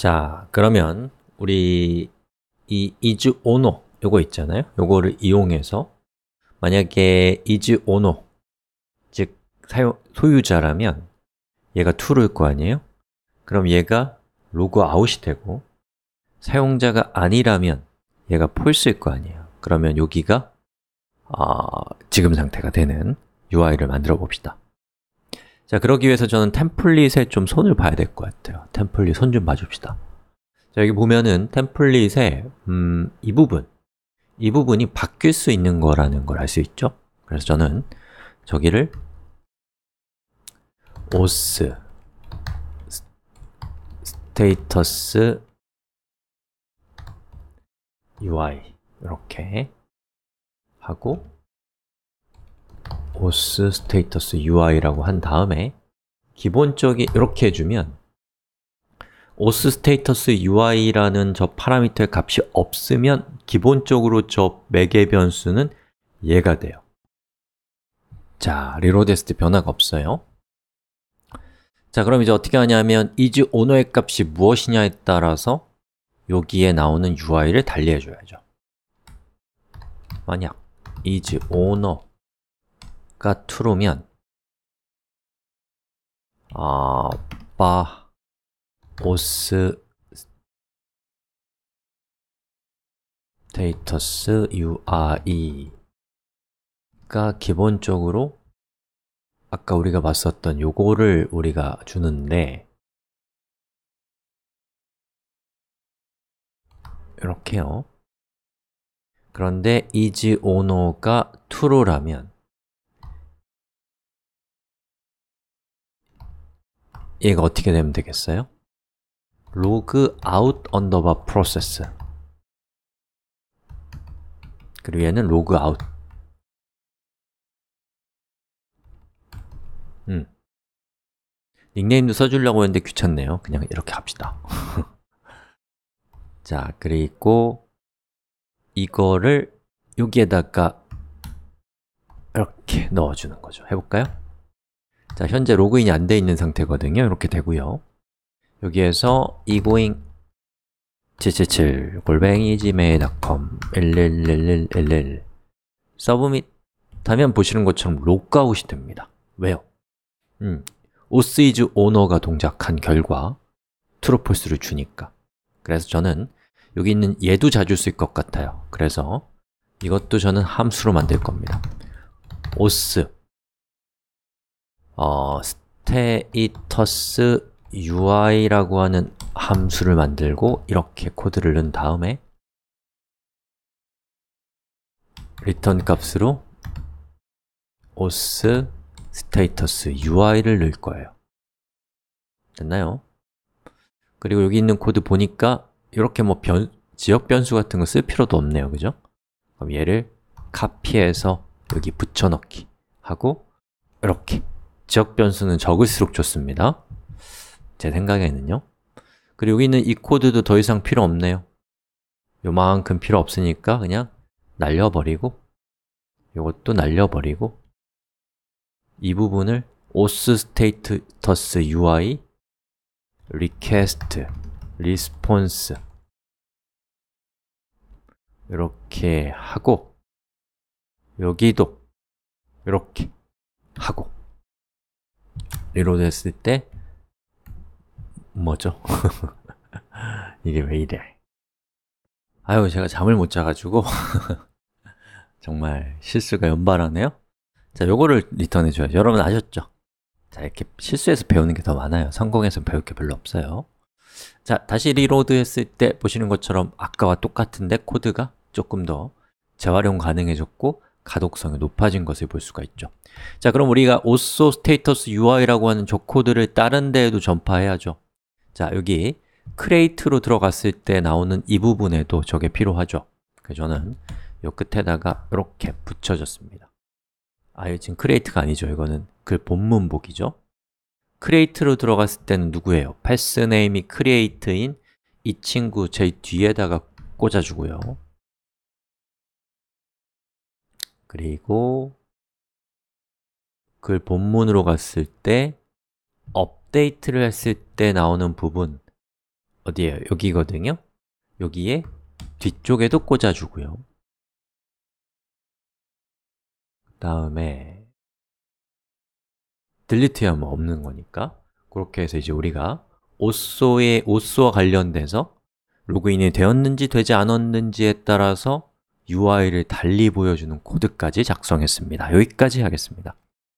자, 그러면 우리 이 is owner 요거 있잖아요. 요거를 이용해서 만약에 is owner 즉 사용, 소유자라면 얘가 true일 거 아니에요? 그럼 얘가 로그아웃이 되고 사용자가 아니라면 얘가 false일 거 아니에요. 그러면 여기가 어, 지금 상태가 되는 UI를 만들어 봅시다. 자, 그러기 위해서 저는 템플릿에 좀 손을 봐야 될 것 같아요. 템플릿 손 좀 봐줍시다. 자, 여기 보면은 템플릿에 음, 이 부분, 이 부분이 바뀔 수 있는 거라는 걸 알 수 있죠? 그래서 저는 저기를 os status ui 이렇게 하고 os status ui라고 한 다음에 기본적인 이렇게 해주면 os status ui라는 저 파라미터의 값이 없으면 기본적으로 저 매개 변수는 얘가 돼요. 자, 리로드 했을 때 변화가 없어요. 자, 그럼 이제 어떻게 하냐면 is owner의 값이 무엇이냐에 따라서 여기에 나오는 ui를 달리해 줘야죠. 만약 is owner 가 true면 아빠 오스 데이터스 URE가 기본적으로 아까 우리가 봤었던 요거를 우리가 주는데 이렇게요. 그런데 is ono가 true라면 얘가 어떻게 되면 되겠어요? 로그 아웃 언더바 프로세스 그리고 얘는 로그 아웃 음. 닉네임도 써주려고 했는데 귀찮네요 그냥 이렇게 합시다 자, 그리고 이거를 여기에다가 이렇게 넣어주는 거죠 해볼까요? 자, 현재 로그인이 안 돼 있는 상태거든요. 이렇게 되고요. 여기에서 egoing 777 골뱅이 gmail.com 111111 서브밋 하면 보시는 것처럼 로그아웃이 됩니다. 왜요? 음, 오스 이즈 오너가 동작한 결과 트루폴스를 주니까 그래서 저는 여기 있는 얘도 자주 쓸 것 같아요 그래서 이것도 저는 함수로 만들 겁니다 오스 어, status ui라고 하는 함수를 만들고 이렇게 코드를 넣은 다음에 return 값으로 os status ui를 넣을 거예요. 됐나요? 그리고 여기 있는 코드 보니까 이렇게 뭐 변, 지역 변수 같은 거 쓸 필요도 없네요. 그죠? 그럼 얘를 카피해서 여기 붙여넣기 하고 이렇게 지역 변수는 적을수록 좋습니다 제 생각에는요 그리고 여기는 이 코드도 더 이상 필요 없네요 요만큼 필요 없으니까 그냥 날려버리고 요것도 날려버리고 이 부분을 os status ui request response 이렇게 하고 여기도 이렇게 하고 리로드 했을 때 뭐죠? 이게 왜 이래? 아유, 제가 잠을 못 자가지고 정말 실수가 연발하네요? 자, 요거를 리턴해 줘요 여러분 아셨죠? 자, 이렇게 실수해서 배우는 게 더 많아요 성공해서 배울 게 별로 없어요 자, 다시 리로드 했을 때 보시는 것처럼 아까와 똑같은데 코드가 조금 더 재활용 가능해졌고 가독성이 높아진 것을 볼 수가 있죠. 자, 그럼 우리가 also status UI라고 하는 저 코드를 다른 데에도 전파해야죠. 자, 여기 create로 들어갔을 때 나오는 이 부분에도 저게 필요하죠. 그래서 저는 요 끝에다가 이렇게 붙여줬습니다. 아, 지금 create가 아니죠. 이거는 글 그 본문복이죠. create로 들어갔을 때는 누구예요? 패스네임이 create인 이 친구 제 뒤에다가 꽂아주고요. 그리고 글 본문으로 갔을 때 업데이트를 했을 때 나오는 부분 어디예요? 여기거든요 여기에 뒤쪽에도 꽂아주고요 그 다음에 딜리트에 하면 없는 거니까 그렇게 해서 이제 우리가 오쏘의 오쏘와 관련돼서 로그인이 되었는지 되지 않았는지에 따라서 UI를 달리 보여주는 코드까지 작성했습니다. 여기까지 하겠습니다.